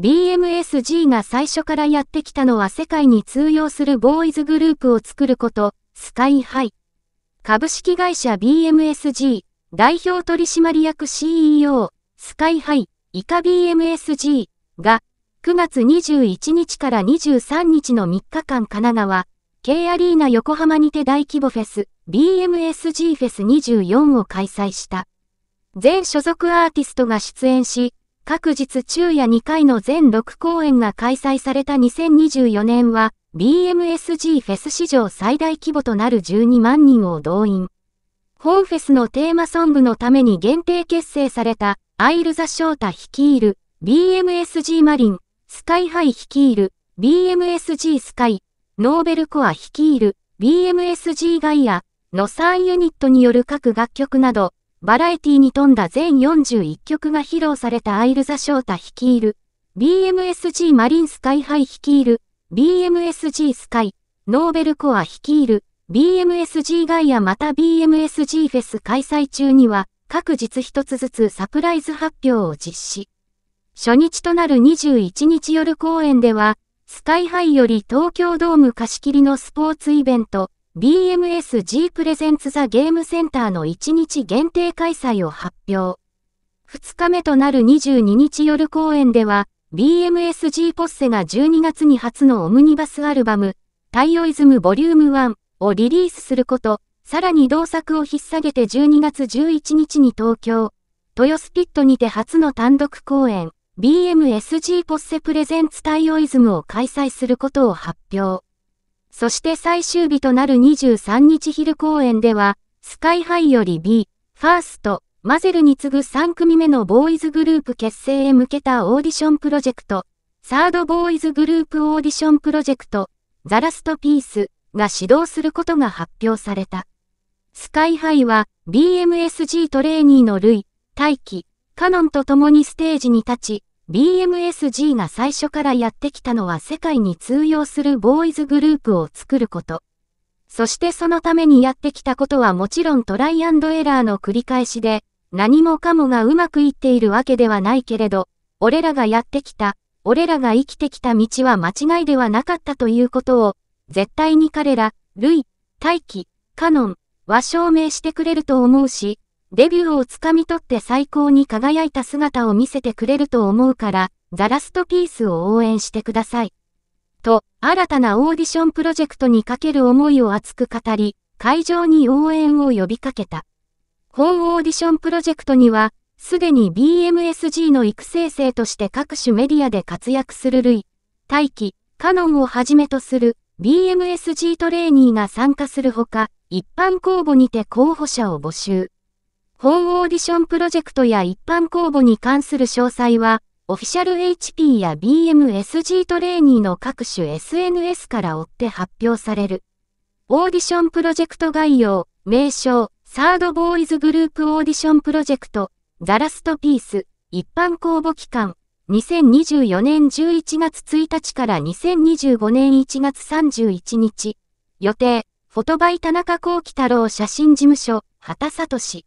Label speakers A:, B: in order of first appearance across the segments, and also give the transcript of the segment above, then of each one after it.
A: BMSG が最初からやってきたのは世界に通用するボーイズグループを作ること、スカイハイ。株式会社 BMSG、代表取締役 CEO、スカイハイ、以下 BMSG が、9月21日から23日の3日間神奈川、K アリーナ横浜にて大規模フェス、BMSG フェス24を開催した。全所属アーティストが出演し、各日昼夜2回の全6公演が開催された2024年は、BMSG フェス史上最大規模となる12万人を動員。本フェスのテーマソングのために限定結成された、アイルザ・ショータ率いる、BMSG マリン、スカイハイ率いる、BMSG スカイ、ノーベルコア率いる、BMSG ガイアの3ユニットによる各楽曲など、バラエティに富んだ全41曲が披露されたアイルザ・ショータ率いる、BMSG マリンスカイハイ率いる、BMSG スカイ、ノーベルコア率いる、BMSG ガイアまた BMSG フェス開催中には、各日一つずつサプライズ発表を実施。初日となる21日夜公演では、スカイハイより東京ドーム貸し切りのスポーツイベント、BMSG プレゼンツザゲームセンターの1日限定開催を発表。2日目となる22日夜公演では、BMSG ポッセが12月に初のオムニバスアルバム、タイオイズムボリューム1をリリースすること、さらに同作を引っ提げて12月11日に東京、豊スピットにて初の単独公演、BMSG ポッセプレゼンツタイオイズムを開催することを発表。そして最終日となる23日昼公演では、スカイハイより B、ファースト、マゼルに次ぐ3組目のボーイズグループ結成へ向けたオーディションプロジェクト、サードボーイズグループオーディションプロジェクト、ザラストピースが指導することが発表された。スカイハイは BMSG トレーニーの類、大輝、カノンと共にステージに立ち、BMSG が最初からやってきたのは世界に通用するボーイズグループを作ること。そしてそのためにやってきたことはもちろんトライアンドエラーの繰り返しで、何もかもがうまくいっているわけではないけれど、俺らがやってきた、俺らが生きてきた道は間違いではなかったということを、絶対に彼ら、ルイ、大輝、カノンは証明してくれると思うし、デビューをつかみ取って最高に輝いた姿を見せてくれると思うから、ザラストピースを応援してください。と、新たなオーディションプロジェクトにかける思いを熱く語り、会場に応援を呼びかけた。本オーディションプロジェクトには、すでに BMSG の育成生として各種メディアで活躍する類、大輝、カノンをはじめとする BMSG トレーニーが参加するほか、一般公募にて候補者を募集。本オーディションプロジェクトや一般公募に関する詳細は、オフィシャル HP や BMSG トレーニーの各種 SNS から追って発表される。オーディションプロジェクト概要、名称、サードボーイズグループオーディションプロジェクト、ザラストピース、一般公募期間、2024年11月1日から2025年1月31日。予定、フォトバイ田中幸喜太郎写真事務所、畑里氏。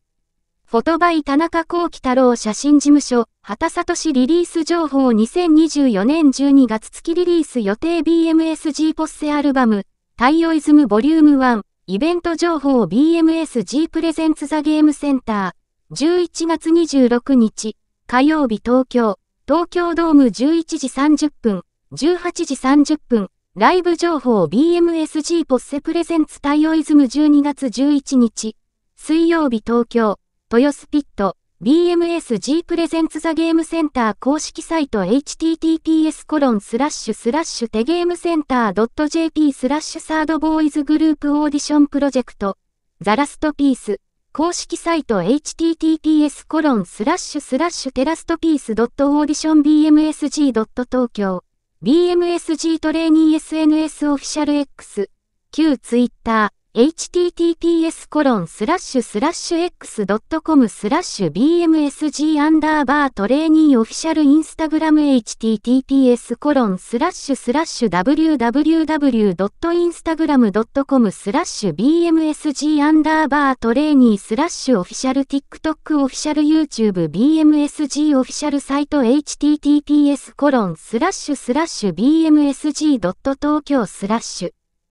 A: フォトバイ田中幸喜太郎写真事務所、畑里市リリース情報2024年12月月リリース予定 BMSG ポッセアルバム、太陽イズムボリューム1、イベント情報 BMSG プレゼンツザゲームセンター、11月26日、火曜日東京、東京ドーム11時30分、18時30分、ライブ情報 BMSG ポッセプレゼンツ太陽イズム12月11日、水曜日東京、豊洲ピット、BMSG プレゼンツザゲームセンター公式サイト https コロンスラッシュスラッシュテゲームセンター .jp スラッシュサードボーイズグループオーディションプロジェクトザラストピース公式サイト https コロンスラッシュスラッシュテラストピーストオーディション b m s g 東京 BMSG トレーニー SNS オフィシャル X 旧ツイッター、https コロンスラッシュスラッシュ x.com スラッシュ bmsg アンダーバートレーニーオフィシャルインスタグラム https コロンスラッシュスラッシュ www.instagram.com スラッシュ bmsg アンダーバートレーニースラッシュオフィシャル TikTok オフィシャル YouTube bmsg オフィシャルサイト https コロンスラッシュスラッシュ bmsg.tokyo スラッシュ